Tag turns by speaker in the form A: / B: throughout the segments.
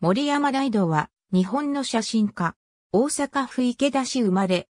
A: 森山大道は、日本の写真家。大
B: 阪府池田市生まれ。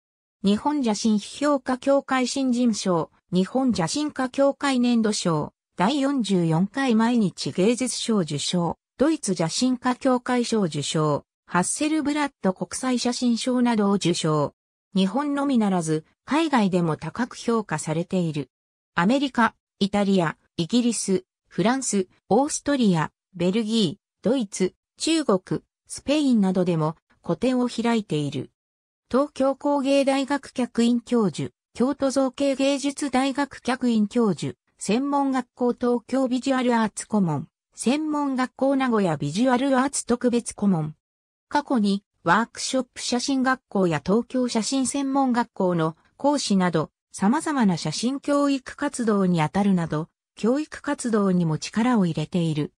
B: 日本写真批評家協会新人賞、日本写真家協会年度賞、第44回毎日芸術賞受賞、ドイツ写真家協会賞受賞、ハッセルブラッド国際写真賞などを受賞。日本のみならず、海外でも高く評価されている。アメリカ、イタリア、イギリス、フランス、オーストリア、ベルギー、ドイツ、中国、スペインなどでも個展を開いている。東京工芸大学客員教授、京都造形芸術大学客員教授、専門学校東京ビジュアルアーツ顧問、専門学校名古屋ビジュアルアーツ特別顧問。過去にワークショップ写真学校や東京写真専門学校の講師など様々な写真教育活動にあたるなど、教育活動にも力を入れている。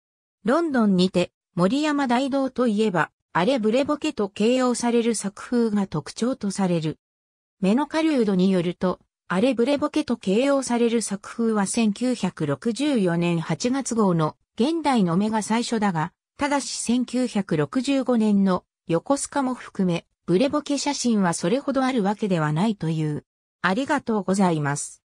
B: ロンドンにて森山大道といえば、あれブレボケと形容される作風が特徴とされる。メノカリウドによると、あれブレボケと形容される作風は1964年8月号の現代の目が最初だが、ただし1965年の横須賀も含め、ブレ
A: ボケ写真はそれほどあるわけではないという。ありがとうございます。